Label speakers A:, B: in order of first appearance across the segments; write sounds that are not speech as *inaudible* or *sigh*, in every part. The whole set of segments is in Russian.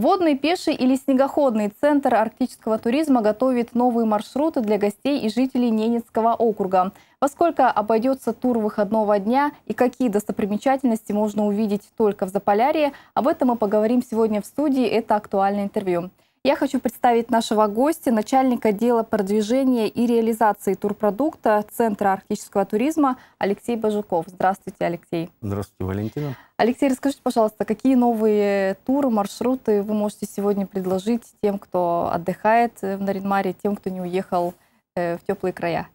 A: Водный, пеший или снегоходный центр арктического туризма готовит новые маршруты для гостей и жителей Ненецкого округа. Во сколько обойдется тур выходного дня и какие достопримечательности можно увидеть только в Заполярье, об этом мы поговорим сегодня в студии. Это актуальное интервью. Я хочу представить нашего гостя, начальника отдела продвижения и реализации турпродукта Центра арктического туризма Алексей Бажуков. Здравствуйте, Алексей.
B: Здравствуйте, Валентина.
A: Алексей, расскажите, пожалуйста, какие новые туры, маршруты вы можете сегодня предложить тем, кто отдыхает в Наринмаре, тем, кто не уехал э, в теплые края?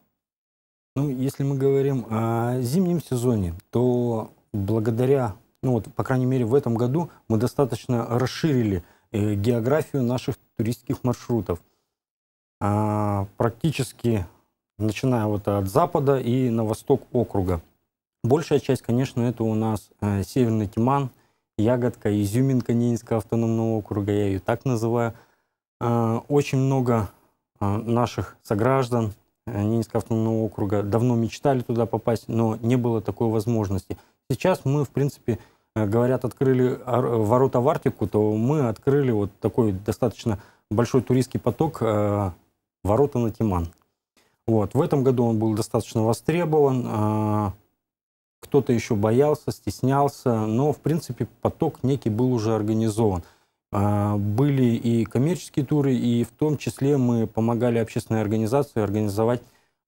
B: Ну, если мы говорим о зимнем сезоне, то благодаря, ну вот, по крайней мере, в этом году мы достаточно расширили э, Э, географию наших туристских маршрутов. А, практически начиная вот от запада и на восток округа. Большая часть, конечно, это у нас э, Северный Тиман, Ягодка, Изюминка Ненецкого автономного округа, я ее так называю. А, очень много а, наших сограждан э, Ненецкого автономного округа давно мечтали туда попасть, но не было такой возможности. Сейчас мы, в принципе, Э, говорят, открыли э, ворота в Арктику, то мы открыли вот такой достаточно большой туристский поток э, ворота на Тиман. Вот. В этом году он был достаточно востребован. кто-то еще боялся, стеснялся, но, в принципе, поток некий был уже организован. были и коммерческие туры, и в том числе мы помогали общественной организации организовать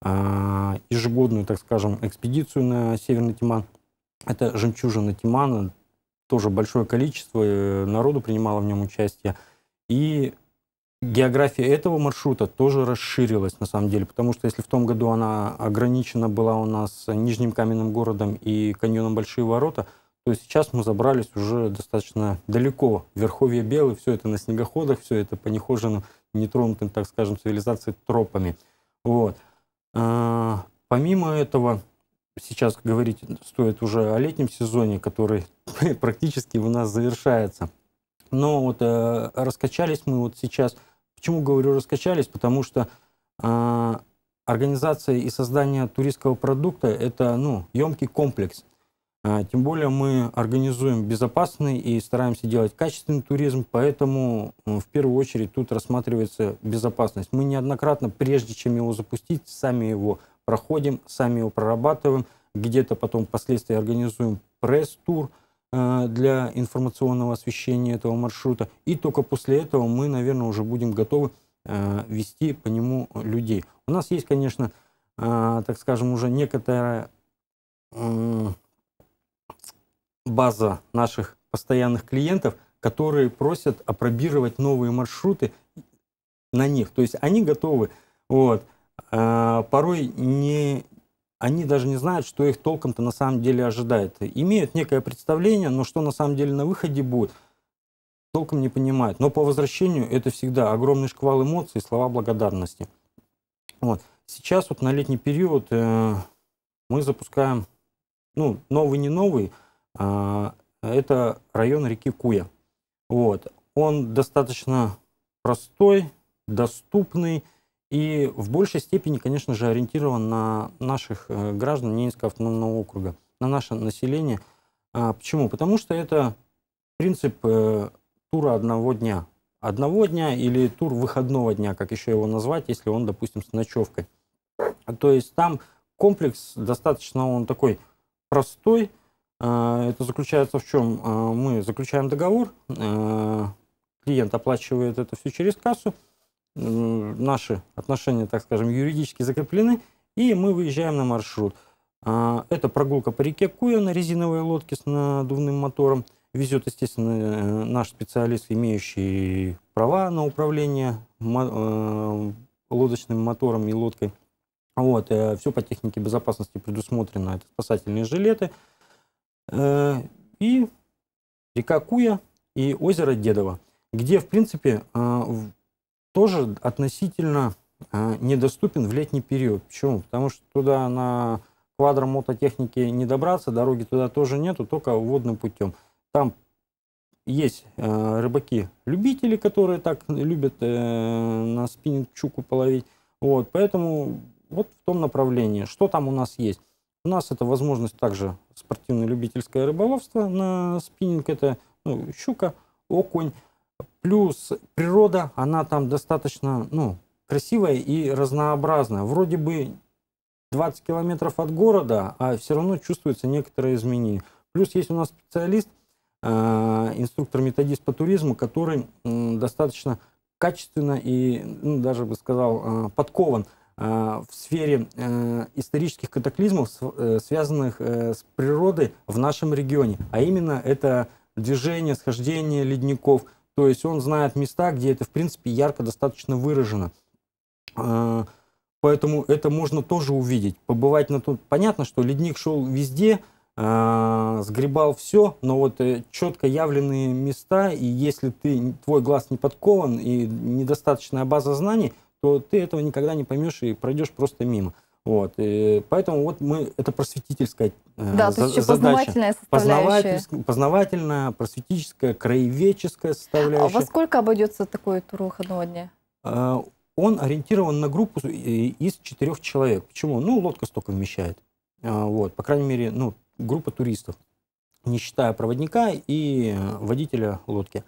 B: ежегодную, так скажем, экспедицию на Северный Тиман – это жемчужина Тимана, тоже большое количество э, народу принимало в нем участие. И география этого маршрута тоже расширилась, на самом деле, потому что если в том году она ограничена была у нас Нижним каменным городом и каньоном Большие ворота, то сейчас мы забрались уже достаточно далеко. Верховье Белы, все это на снегоходах, все это по нехоженным, нетронутым, так скажем, цивилизацией тропами. Вот. А, помимо этого, Сейчас говорить стоит уже о летнем сезоне, который *laughs* практически у нас завершается. Но вот э, раскачались мы вот сейчас. Почему говорю раскачались? Потому что э, организация и создание туристского продукта – это ну, емкий комплекс. Э, тем более мы организуем безопасный и стараемся делать качественный туризм, поэтому э, в первую очередь тут рассматривается безопасность. Мы неоднократно, прежде чем его запустить, сами его проходим, сами его прорабатываем, где-то потом впоследствии организуем пресс-тур э, для информационного освещения этого маршрута. И только после этого мы, наверное, уже будем готовы э, вести по нему людей. У нас есть, конечно, э, так скажем, уже некоторая база наших постоянных клиентов, которые просят опробировать новые маршруты на них. То есть они готовы вот, а, порой не, они даже не знают, что их толком-то на самом деле ожидает. Имеют некое представление, но что на самом деле на выходе будет, толком не понимают. Но по возвращению это всегда огромный шквал эмоций, слова благодарности. Вот. Сейчас вот на летний период э, мы запускаем, ну, новый не новый, э, это район реки Куя. Вот. Он достаточно простой, доступный, и в большей степени, конечно же, ориентирован на наших э, граждан Ненецкого автономного округа, на наше население. А, почему? Потому что это принцип э, тура одного дня. Одного дня или тур выходного дня, как еще его назвать, если он, допустим, с ночевкой. То есть там комплекс достаточно он такой простой. А, это заключается в чем? А, мы заключаем договор, э, клиент оплачивает это все через кассу, Э, наши отношения, так скажем, юридически закреплены, и мы выезжаем на маршрут. А, это прогулка по реке Куя на резиновой лодке с надувным мотором. Везет, естественно, э, наш специалист, имеющий права на управление э, лодочным мотором и лодкой. Вот, все по технике безопасности предусмотрено. Это спасательные жилеты. И река Куя и озеро Дедово, где, в принципе, тоже относительно а, недоступен в летний период. Почему? Потому что туда на квадро квадромототехнике не добраться, дороги туда тоже нету, только водным путем. Там есть э, рыбаки-любители, которые так любят э, на спиннинг чуку половить. Вот, поэтому вот в том направлении. Что там у нас есть? У нас это возможность также спортивно-любительское рыболовство на спиннинг. Это ну, щука, окунь. Плюс природа, она там достаточно ну, красивая и разнообразная. Вроде бы 20 километров от города, а все равно чувствуются некоторые изменения. Плюс есть у нас специалист, э, инструктор-методист по туризму, который достаточно качественно и, ну, даже бы сказал, э, подкован э, в сфере исторических катаклизмов, связанных с природой в нашем регионе. А именно это движение, схождение ледников – то есть он знает места, где это, в принципе, ярко достаточно выражено. А, поэтому это можно тоже увидеть. Побывать на тут. Понятно, что ледник шел везде, а, сгребал все, но вот э, четко явленные места, и если ты, твой глаз не подкован и недостаточная база знаний, то ты этого никогда не поймешь и пройдешь просто мимо. Вот, и поэтому вот мы, это просветительская э, да, за, то есть задача. познавательная составляющая. познавательная, просветительская, краеведческая а составляющая. А во
A: сколько обойдется такой тур выходного дня?
B: Э, он ориентирован на группу э, из четырех человек. Почему? Ну, лодка столько вмещает. Вот, по крайней мере, ну, группа туристов, не считая проводника и водителя лодки.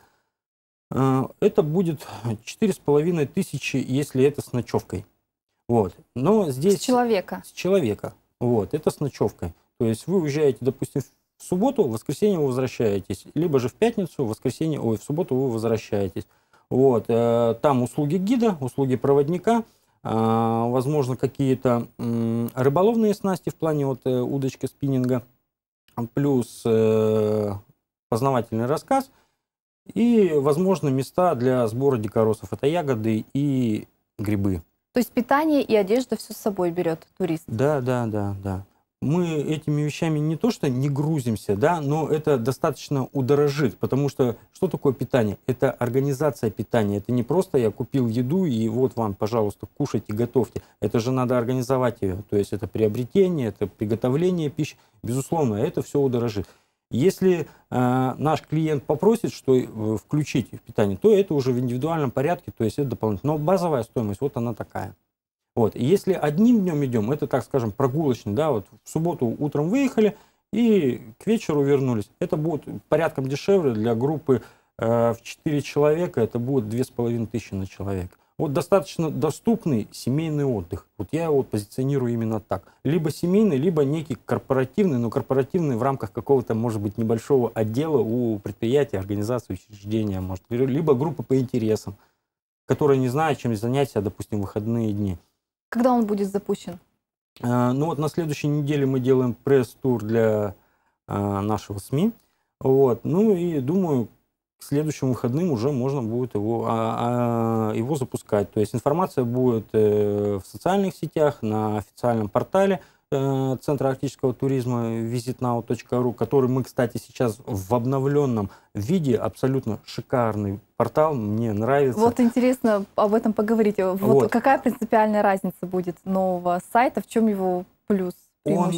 B: Это будет четыре с половиной тысячи, если это с ночевкой. Вот. Но здесь... С человека. С человека. Вот. Это с ночевкой. То есть вы уезжаете, допустим, в субботу, в воскресенье вы возвращаетесь. Либо же в пятницу, в воскресенье, ой, в субботу вы возвращаетесь. Вот. Э, там услуги гида, услуги проводника, а, возможно, какие-то рыболовные снасти в плане вот э, удочки, спиннинга, плюс э, познавательный рассказ и, возможно, места для сбора дикоросов. Это ягоды и грибы.
A: То есть питание и одежда все с собой берет турист?
B: Да, да, да, да. Мы этими вещами не то что не грузимся, да, но это достаточно удорожит, потому что что такое питание? Это организация питания. Это не просто я купил еду и вот вам, пожалуйста, кушайте, готовьте. Это же надо организовать ее. То есть это приобретение, это приготовление пищи. Безусловно, это все удорожит. Если э, наш клиент попросит, что э, включить в питание, то это уже в индивидуальном порядке, то есть это дополнительно. Но базовая стоимость, вот она такая. Вот. И если одним днем идем, это, так скажем, прогулочный, да, вот в субботу утром выехали и к вечеру вернулись. Это будет порядком дешевле для группы э, в 4 человека, это будет 2500 на человека. Вот достаточно доступный семейный отдых. Вот я его позиционирую именно так. Либо семейный, либо некий корпоративный, но корпоративный в рамках какого-то, может быть, небольшого отдела у предприятия, организации, учреждения, может, либо группа по интересам, которая не знает, чем занять себя, допустим, выходные дни.
A: Когда он будет запущен?
B: Э, ну вот на следующей неделе мы делаем пресс-тур для э, нашего СМИ. Вот. Ну и думаю, к следующим выходным уже можно будет его, а, а, его запускать. То есть информация будет э, в социальных сетях, на официальном портале э, Центра арктического туризма visitnow.ru, который мы, кстати, сейчас в обновленном виде, абсолютно шикарный портал, мне нравится. Вот
A: интересно об этом поговорить. Вот, вот. какая принципиальная разница будет нового сайта, в чем его плюс? Он,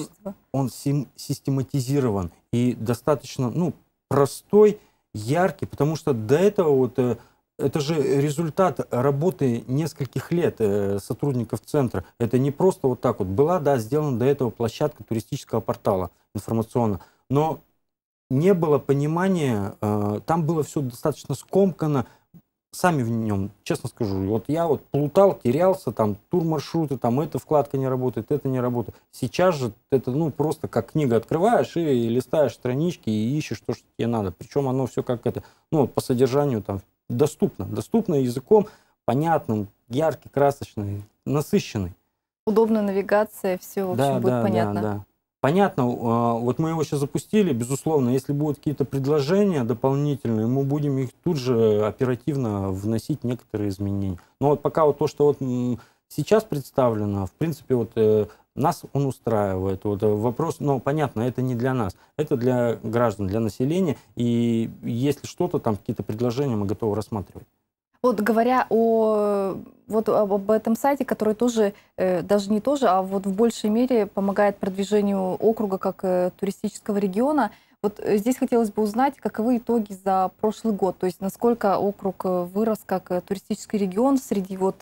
B: он систематизирован и достаточно ну, простой, яркий, потому что до этого вот э, это же результат работы нескольких лет э, сотрудников центра. Это не просто вот так вот. Была, да, сделана до этого площадка туристического портала информационного, но не было понимания, э, там было все достаточно скомкано, сами в нем, честно скажу, вот я вот плутал, терялся, там тур-маршруты, там эта вкладка не работает, это не работает. Сейчас же это, ну, просто как книга открываешь и листаешь странички и ищешь то, что тебе надо. Причем оно все как это, ну, по содержанию там доступно. Доступно языком, понятным, яркий, красочный, насыщенный.
A: Удобная навигация, все, в общем, да, будет да, понятно. Да, да.
B: Понятно, а, вот мы его сейчас запустили, безусловно, если будут какие-то предложения дополнительные, мы будем их тут же оперативно вносить некоторые изменения. Но вот пока вот то, что вот сейчас представлено, в принципе, вот э, нас он устраивает. Вот э, вопрос, но понятно, это не для нас, это для граждан, для населения. И если что-то там, какие-то предложения мы готовы рассматривать.
A: Вот говоря о вот об этом сайте, который тоже, э, даже не тоже, а вот в большей мере помогает продвижению округа как э, туристического региона, вот э, здесь хотелось бы узнать, каковы итоги за прошлый год, то есть насколько округ вырос как туристический регион среди вот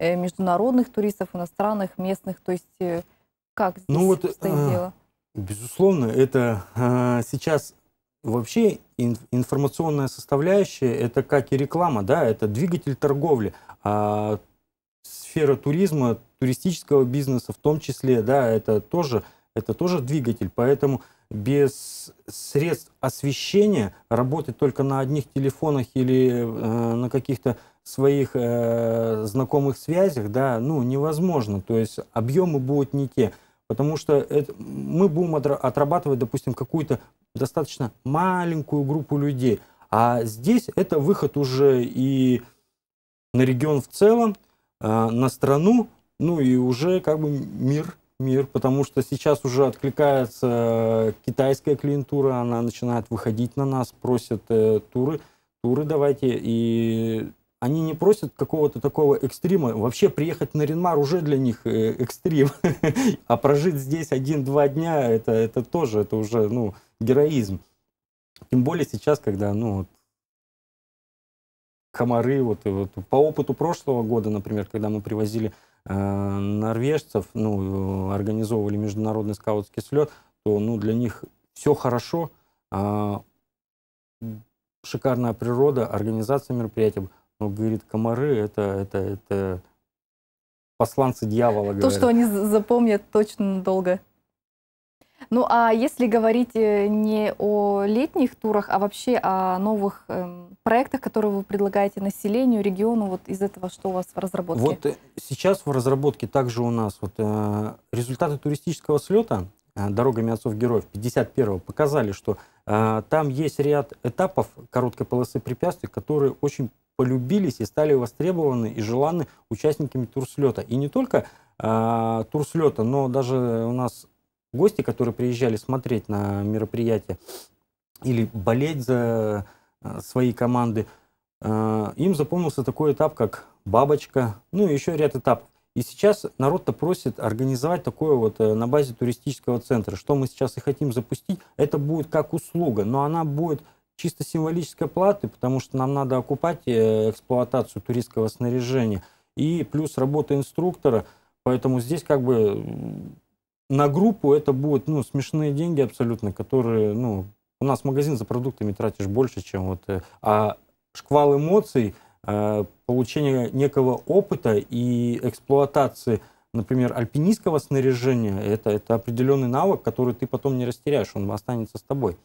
A: международных туристов, иностранных, местных, то есть как ну здесь ну вот, дело?
B: Безусловно, это а, сейчас Вообще информационная составляющая – это как и реклама, да, это двигатель торговли. А сфера туризма, туристического бизнеса в том числе, да, это тоже, это тоже двигатель. Поэтому без средств освещения работать только на одних телефонах или э, на каких-то своих э, знакомых связях, да, ну, невозможно. То есть объемы будут не те. Потому что это, мы будем отрабатывать, допустим, какую-то достаточно маленькую группу людей. А здесь это выход уже и на регион в целом, а, на страну, ну и уже как бы мир, мир, потому что сейчас уже откликается китайская клиентура, она начинает выходить на нас, просят э, туры, туры давайте, и они не просят какого-то такого экстрима. Вообще приехать на Ренмар уже для них э, экстрим. *laughs* А прожить здесь один-два дня, это, это тоже, это уже, ну, героизм. Тем более сейчас, когда, ну, вот, комары, вот, вот по опыту прошлого года, например, когда мы привозили э, норвежцев, ну, организовывали международный скаутский слет, то, ну, для них все хорошо, э, шикарная природа, организация мероприятий, но, говорит, комары это, это, это посланцы дьявола. То, говорят. что они
A: запомнят точно долго. Ну а если говорить э, не о летних турах, а вообще о новых эм, проектах, которые вы предлагаете населению, региону, вот из этого что у вас в разработке? Вот
B: э, сейчас в разработке также у нас вот, э, результаты туристического слета э, «Дорогами отцов-героев» 51-го показали, что э, там есть ряд этапов короткой полосы препятствий, которые очень полюбились и стали востребованы и желаны участниками турслета. И не только э, турслета, но даже у нас гости, которые приезжали смотреть на мероприятие или болеть за э, свои команды, э, им запомнился такой этап, как бабочка, ну и еще ряд этапов. И сейчас народ-то просит организовать такое вот э, на базе туристического центра. Что мы сейчас и хотим запустить, это будет как услуга, но она будет чисто символической платы, потому что нам надо окупать э, эксплуатацию туристского снаряжения. И плюс работа инструктора. Поэтому здесь как бы на группу это будут ну, смешные деньги абсолютно, которые, ну, у нас магазин за продуктами тратишь больше, чем вот... Э, а шквал эмоций, э, получение некого опыта и эксплуатации, например, альпинистского снаряжения, это, это определенный навык, который ты потом не растеряешь, он останется с тобой.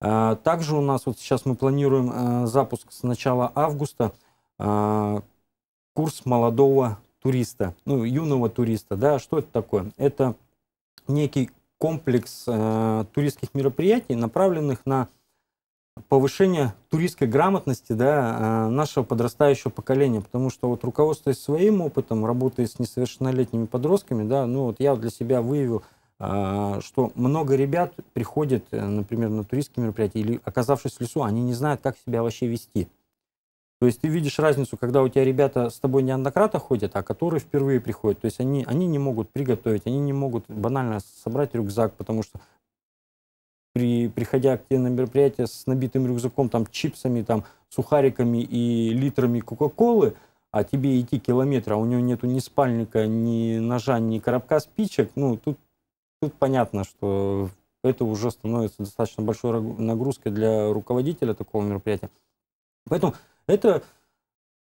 B: А, также у нас вот сейчас мы планируем а, запуск с начала августа а, курс молодого туриста, ну, юного туриста, да, что это такое? Это некий комплекс туристских мероприятий, направленных на повышение туристской грамотности да, нашего подрастающего поколения, потому что вот руководствуясь своим опытом, работая с несовершеннолетними подростками, да, ну вот я для себя выявил – а, что много ребят приходят, э, например, на туристские мероприятия, или оказавшись в лесу, они не знают, как себя вообще вести. То есть ты видишь разницу, когда у тебя ребята с тобой неоднократно ходят, а которые впервые приходят. То есть они, они не могут приготовить, они не могут банально собрать рюкзак, потому что при, приходя к тебе на мероприятие с набитым рюкзаком, там, чипсами, там, сухариками и литрами Кока-Колы, а тебе идти километра, а у него нету ни спальника, ни ножа, ни коробка спичек, ну, тут Тут понятно, что это уже становится достаточно большой нагрузкой для руководителя такого мероприятия. Поэтому это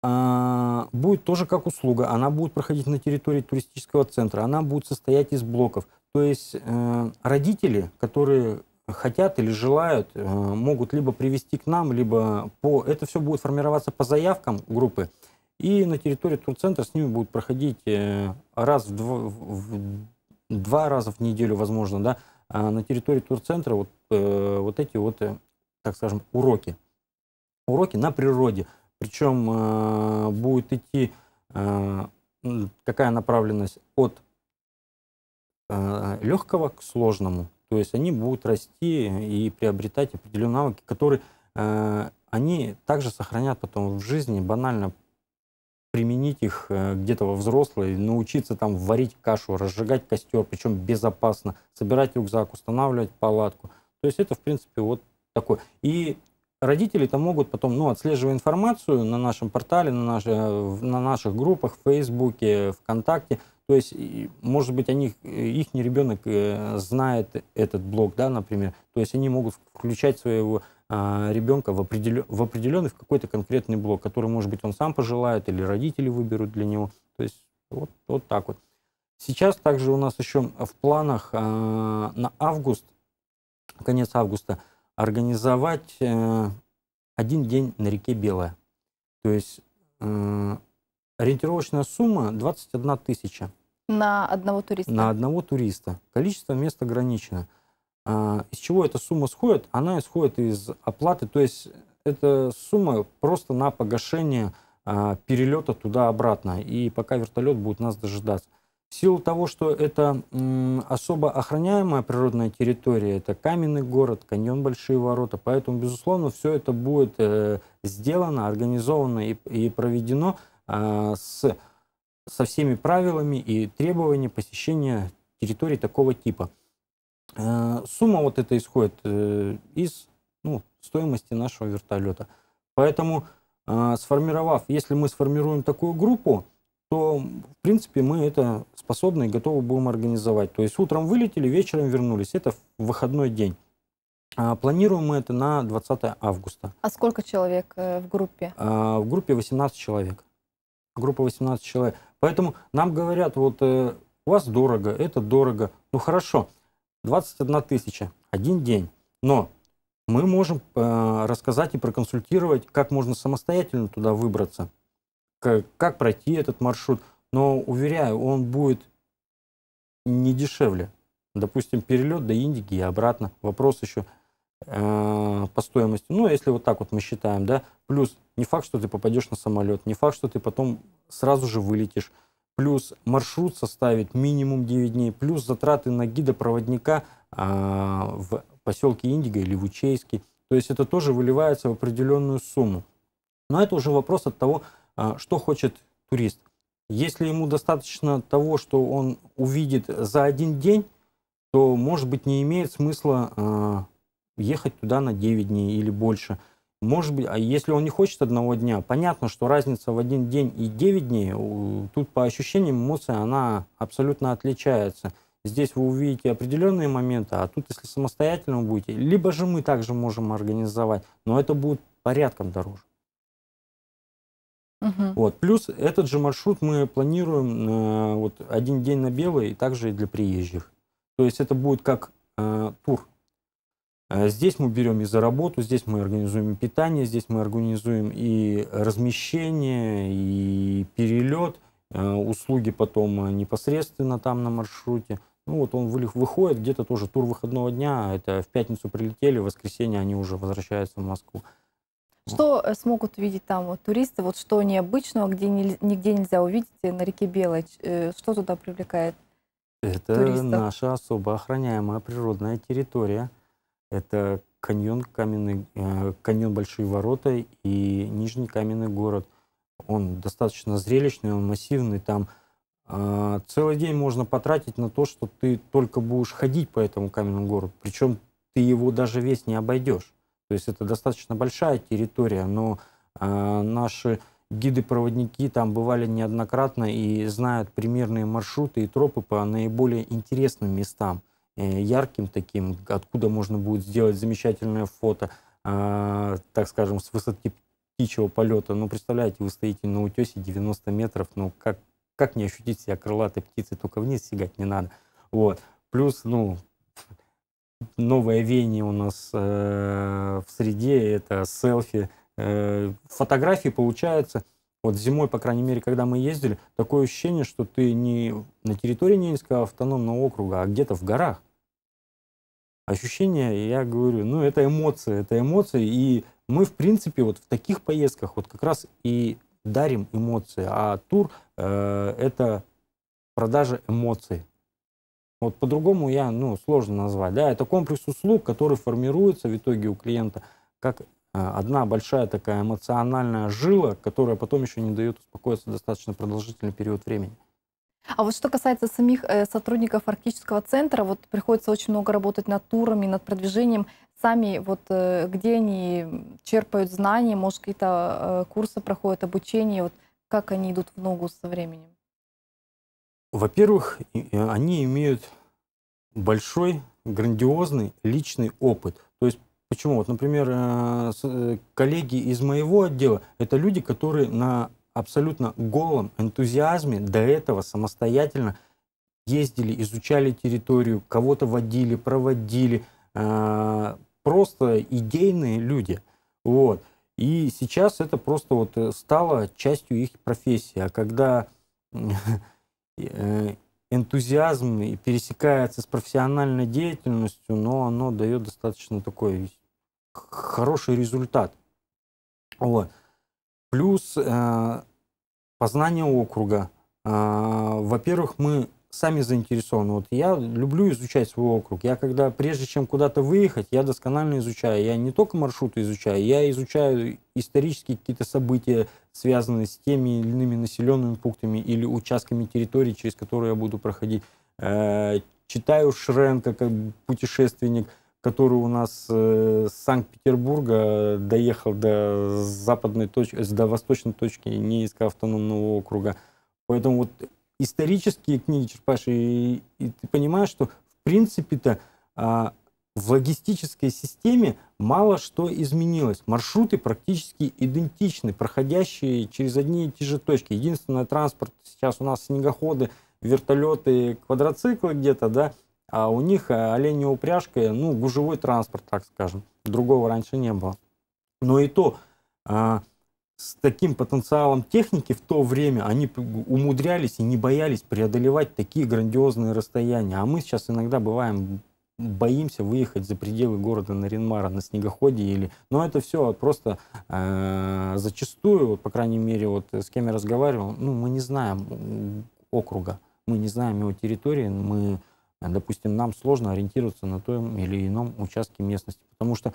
B: а, будет тоже как услуга. Она будет проходить на территории туристического центра, она будет состоять из блоков. То есть э, родители, которые хотят или желают, э, могут либо привести к нам, либо по... Это все будет формироваться по заявкам группы. И на территории турцентра с ними будут проходить э, раз в, два. в два раза в неделю, возможно, да, а на территории турцентра вот, э, вот эти вот, э, так скажем, уроки. Уроки на природе. Причем э, будет идти э, какая направленность от э, легкого к сложному. То есть они будут расти и приобретать определенные навыки, которые э, они также сохранят потом в жизни банально применить их э, где-то во взрослой, научиться там варить кашу, разжигать костер, причем безопасно, собирать рюкзак, устанавливать палатку. То есть это, в принципе, вот такое. И родители-то могут потом, ну, отслеживая информацию на нашем портале, на, наши, э, на наших группах в Фейсбуке, ВКонтакте, то есть, может быть, они, э, их ребенок э, знает этот блок, да, например. То есть они могут включать своего а, ребенка в, определен, в определенный, в какой-то конкретный блок, который, может быть, он сам пожелает или родители выберут для него. То есть вот, вот так вот. Сейчас также у нас еще в планах э, на август, конец августа, организовать э, один день на реке Белая. То есть э, Ориентировочная сумма 21 тысяча.
A: На одного туриста?
B: На одного туриста. Количество мест ограничено. А, из чего эта сумма сходит? Она исходит из оплаты, то есть эта сумма просто на погашение а, перелета туда-обратно, и пока вертолет будет нас дожидаться. В силу того, что это особо охраняемая природная территория, это каменный город, каньон Большие Ворота, поэтому, безусловно, все это будет э, сделано, организовано и проведено – а, с, со всеми правилами и требованиями посещения территории такого типа. Э, сумма вот эта исходит э, из ну, стоимости нашего вертолета. Поэтому а, сформировав, если мы сформируем такую группу, то, в принципе, мы это способны и готовы будем организовать. То есть утром вылетели, вечером вернулись. Это выходной день. А, планируем мы это на 20 августа.
A: А сколько человек э, в группе?
B: В группе 18 человек группа 18 человек. Поэтому нам говорят, вот э, у вас дорого, это дорого. Ну хорошо, 21 тысяча, один день. Но мы можем э, рассказать и проконсультировать, как можно самостоятельно туда выбраться, как, как пройти этот маршрут. Но, уверяю, он будет не дешевле. Допустим, перелет до Индии и обратно. Вопрос еще – Э, по стоимости, ну, если вот так вот мы считаем, да, плюс не факт, что ты попадешь на самолет, не факт, что ты потом сразу же вылетишь, плюс маршрут составит минимум 9 дней, плюс затраты на гида-проводника э, в поселке Индиго или в Учейске. То есть это тоже выливается в определенную сумму. Но это уже вопрос от того, э, что хочет турист. Если ему достаточно того, что он увидит за один день, то, может быть, не имеет смысла э, ехать туда на 9 дней или больше. Может быть, а если он не хочет одного дня, понятно, что разница в один день и 9 дней, тут по ощущениям эмоция, она абсолютно отличается. Здесь вы увидите определенные моменты, а тут, если самостоятельно будете, либо же мы также можем организовать, но это будет порядком дороже. Угу. Вот. Плюс этот же маршрут мы планируем э, вот один день на белый, и также и для приезжих. То есть это будет как э, тур Э, здесь мы берем и за работу, здесь мы организуем и питание, здесь мы организуем и размещение, и перелет, э, услуги потом э, непосредственно там на маршруте. Ну вот он выходит, где-то тоже тур выходного дня, это в пятницу прилетели, в воскресенье они уже возвращаются в Москву.
A: Что смогут увидеть там вот, туристы, вот что необычного, где не, нигде нельзя увидеть на реке Белой, что туда привлекает
B: Это туристов? наша особо охраняемая природная территория – это каньон, каменный, э, каньон Большие Ворота и Нижний Каменный город. Он достаточно зрелищный, он массивный, там э, целый день можно потратить на то, что ты только будешь ходить по этому каменному городу, причем ты его даже весь не обойдешь. То есть это достаточно большая территория, но э, наши гиды-проводники там бывали неоднократно и знают примерные маршруты и тропы по наиболее интересным местам. Э, ярким таким, откуда можно будет сделать замечательное фото, а, так скажем, с высоты птичьего полета. Ну, представляете, вы стоите на утесе 90 метров, ну, как, как не ощутить себя крылатой птицей, только вниз сигать не надо. Вот. Плюс, ну, новое веяние у нас э, в среде, это селфи. Э, фотографии получаются, вот зимой, по крайней мере, когда мы ездили, такое ощущение, что ты не на территории Ненецкого автономного округа, а где-то в горах ощущения, я говорю, ну, это эмоции, это эмоции, и мы, в принципе, вот в таких поездках вот как раз и дарим эмоции, а тур э, это продажа эмоций. Вот по-другому я, ну, сложно назвать, да, это комплекс услуг, который формируется в итоге у клиента как э, одна большая такая эмоциональная жила, которая потом еще не дает успокоиться достаточно продолжительный период времени.
A: А вот что касается самих э, сотрудников арктического центра, вот приходится очень много работать над турами, над продвижением. Сами вот э, где они черпают знания, может какие-то э, курсы проходят, обучение, вот как они идут в ногу со временем?
B: Во-первых, они имеют большой, грандиозный личный опыт. То есть Почему? Вот, например, э, э, коллеги из моего отдела – это люди, которые на абсолютно голом энтузиазме до этого самостоятельно ездили, изучали территорию, кого-то водили, проводили, э, просто идейные люди. Вот. И сейчас это просто вот э, стало частью их профессии. А когда *laughs* э, энтузиазм пересекается с профессиональной деятельностью, но ну, оно дает достаточно такой хороший результат. Вот. Плюс э, познание округа. Э, во-первых, мы сами заинтересованы. Вот я люблю изучать свой округ. Я когда, прежде чем куда-то выехать, я досконально изучаю. Я не только маршруты изучаю, я изучаю исторические какие-то события, связанные с теми или иными населенными пунктами или участками территории, через которые я буду проходить. Э, читаю Шренка как путешественник – который у нас э, с Санкт-Петербурга доехал до западной точки, э, до восточной точки Ненецкого автономного округа. Поэтому вот исторические книги черпаешь, и, и ты понимаешь, что в принципе-то а, в логистической системе мало что изменилось. Маршруты практически идентичны, проходящие через одни и те же точки. Единственное, транспорт сейчас у нас снегоходы, вертолеты, квадроциклы где-то, да, а у них э, оленя упряжка, э, ну, гужевой транспорт, так скажем. Другого раньше не было. Но и то, а, с таким потенциалом техники в то время они умудрялись и не боялись преодолевать такие грандиозные расстояния. А мы сейчас иногда бываем боимся выехать за пределы города Наринмара на снегоходе или... Но это все просто э, зачастую, вот, по крайней мере, вот э, с кем я разговаривал, ну, мы не знаем округа, мы не знаем его территории, мы а, допустим, нам сложно ориентироваться на том или ином участке местности, потому что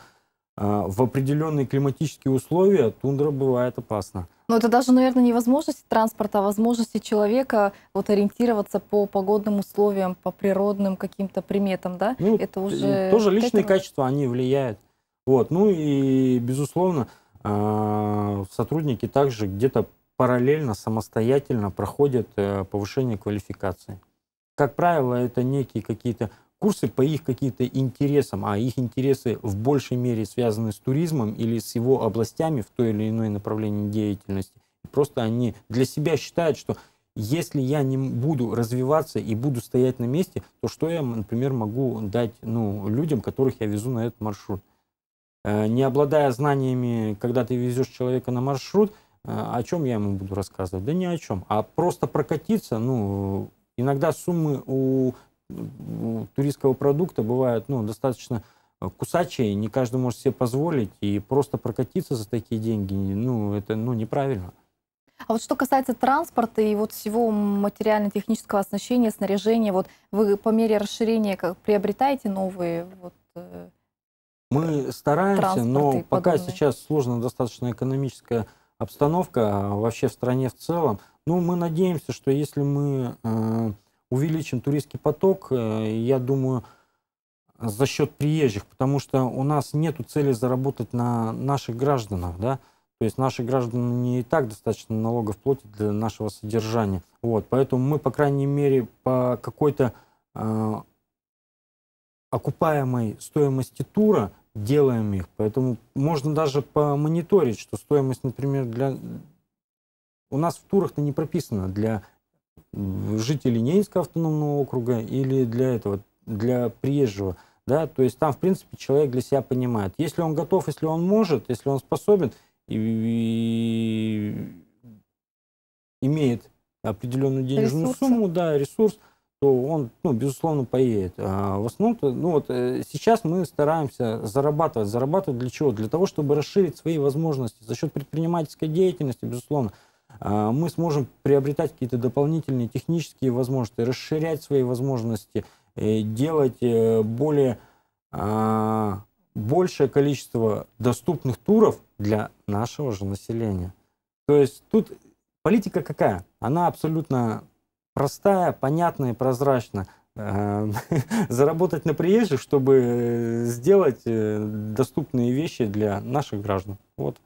B: а, в определенные климатические условия тундра бывает опасна.
A: Но это даже, наверное, не возможность транспорта, а возможности человека вот ориентироваться по погодным условиям, по природным каким-то приметам, да? Ну, это уже тоже личные этому...
B: качества, они влияют. Вот, ну и безусловно а, сотрудники также где-то параллельно, самостоятельно проходят э, повышение квалификации. Как правило, это некие какие-то курсы по их каким-то интересам, а их интересы в большей мере связаны с туризмом или с его областями в той или иной направлении деятельности. Просто они для себя считают, что если я не буду развиваться и буду стоять на месте, то что я, например, могу дать ну, людям, которых я везу на этот маршрут? Э, не обладая знаниями, когда ты везешь человека на маршрут, э, о чем я ему буду рассказывать? Да ни о чем. А просто прокатиться, ну, Иногда суммы у туристского продукта бывают ну, достаточно э, кусачие, не каждый может себе позволить, и просто прокатиться за такие деньги, ну, это ну, неправильно.
A: А вот что касается транспорта и вот всего материально-технического оснащения, снаряжения, вот вы по мере расширения как приобретаете новые вот,
B: э, Мы стараемся, но пока подобные. сейчас сложно достаточно экономическое обстановка а, вообще в стране в целом. Ну, мы надеемся, что если мы э, увеличим туристский поток, э, я думаю, за счет приезжих, потому что у нас нет цели заработать на наших гражданах, да, то есть наши граждане и так достаточно налогов платят для нашего содержания. Вот, поэтому мы, по крайней мере, по какой-то э, окупаемой стоимости тура делаем их. Поэтому можно даже помониторить, что стоимость, например, для... У нас в турах-то не прописано для жителей Ненецкого автономного округа или для этого, для приезжего. Да? То есть там, в принципе, человек для себя понимает, если он готов, если он может, если он способен и, и имеет определенную денежную ресурсы. сумму, да, ресурс, то он, ну, безусловно, поедет. А в основном, ну, вот э, сейчас мы стараемся зарабатывать. Зарабатывать для чего? Для того, чтобы расширить свои возможности. За счет предпринимательской деятельности, безусловно, а, мы сможем приобретать какие-то дополнительные технические возможности, расширять свои возможности, э, делать э, более а, большее количество доступных туров для нашего же населения. То есть тут политика какая? Она абсолютно простая, понятная и прозрачная. Эм, *laughs* заработать на приезжих, чтобы э, сделать э, доступные вещи для наших граждан. Вот.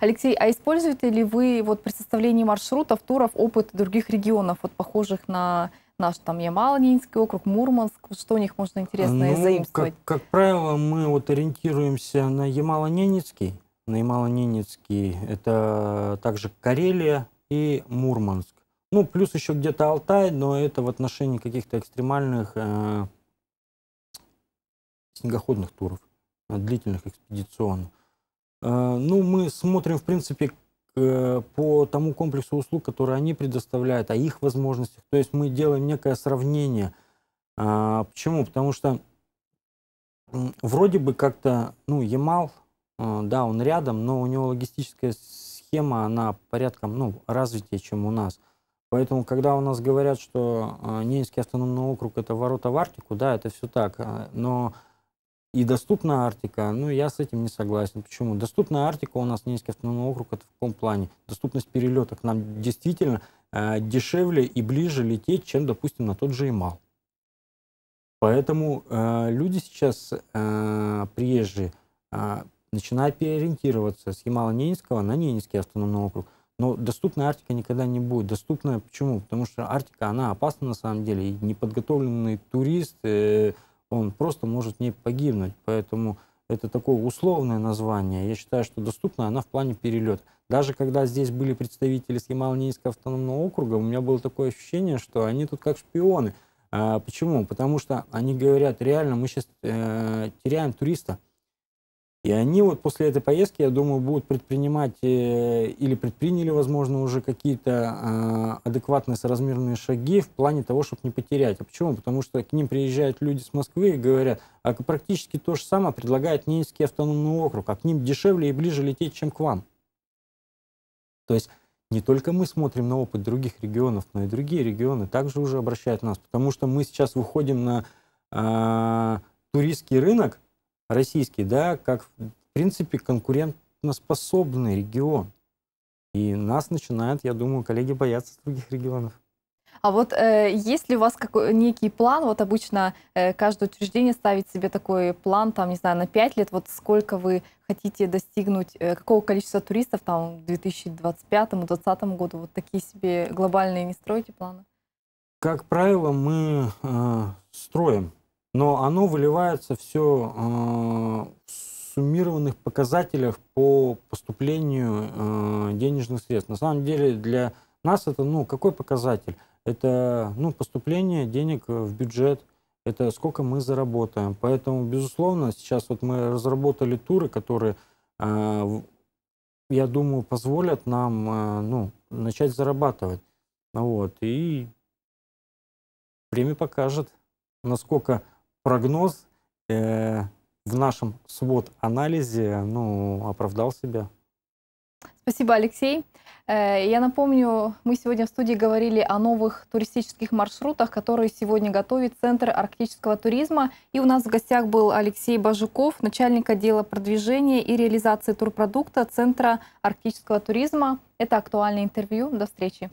A: Алексей, а используете ли вы вот при составлении маршрутов, туров, опыт других регионов, вот похожих на наш там Ямал-Ненецкий округ, Мурманск, что у них можно интересно ну, заимствовать?
B: Как, как правило, мы вот ориентируемся на Ямало-Ненецкий, на Ямало-Ненецкий, это также Карелия и Мурманск. Ну, плюс еще где-то Алтай, но это в отношении каких-то экстремальных э, снегоходных туров, э, длительных экспедиционных. Э, ну, мы смотрим, в принципе, э, по тому комплексу услуг, которые они предоставляют, о их возможностях. То есть мы делаем некое сравнение. Э, почему? Потому что э, вроде бы как-то, ну, Ямал, э, да, он рядом, но у него логистическая схема, она порядком, ну, развитее, чем у нас. Поэтому, когда у нас говорят, что а, Ненецкий автономный округ – это ворота в Арктику, да, это все так. А, но и доступна Арктика, ну, я с этим не согласен. Почему? Доступна Арктика у нас Ненецкий автономный округ – это в каком плане? Доступность перелета нам действительно а, дешевле и ближе лететь, чем, допустим, на тот же Имал. Поэтому э, люди сейчас, э, приезжие, э, начинают переориентироваться с Ямало-Ненецкого на Ненецкий автономный округ – но доступная Арктика никогда не будет. Доступная почему? Потому что Арктика, она опасна на самом деле. И неподготовленный турист, э, он просто может не погибнуть. Поэтому это такое условное название. Я считаю, что доступна она в плане перелет Даже когда здесь были представители с автономного округа, у меня было такое ощущение, что они тут как шпионы. А, почему? Потому что они говорят, реально, мы сейчас э, теряем туриста. И они вот после этой поездки, я думаю, будут предпринимать э, или предприняли, возможно, уже какие-то а, адекватные соразмерные шаги в плане того, чтобы не потерять. А почему? Потому что к ним приезжают люди с Москвы и говорят, а практически то же самое предлагает Ненецкий автономный округ, а к ним дешевле и ближе лететь, чем к вам. То есть не только мы смотрим на опыт других регионов, но и другие регионы также уже обращают нас, потому что мы сейчас выходим на э, туристский рынок, российский, да, как, в принципе, конкурентоспособный регион. И нас начинают, я думаю, коллеги бояться других регионов.
A: А вот э, есть ли у вас какой, некий план? Вот обычно э, каждое учреждение ставит себе такой план, там, не знаю, на 5 лет, вот сколько вы хотите достигнуть, э, какого количества туристов там к 2025-2020 году? Вот такие себе глобальные не строите планы?
B: Как правило, мы э, строим но оно выливается все э, в суммированных показателях по поступлению э, денежных средств. На самом деле для нас это, ну, какой показатель? Это, ну, поступление денег в бюджет, это сколько мы заработаем. Поэтому, безусловно, сейчас вот мы разработали туры, которые, э, я думаю, позволят нам, ну, начать зарабатывать. Вот, и время покажет, насколько прогноз э, в нашем свод-анализе ну, оправдал себя.
A: Спасибо, Алексей. Э, я напомню, мы сегодня в студии говорили о новых туристических маршрутах, которые сегодня готовит Центр арктического туризма. И у нас в гостях был Алексей Бажуков, начальник отдела продвижения и реализации турпродукта Центра арктического туризма. Это актуальное интервью. До встречи.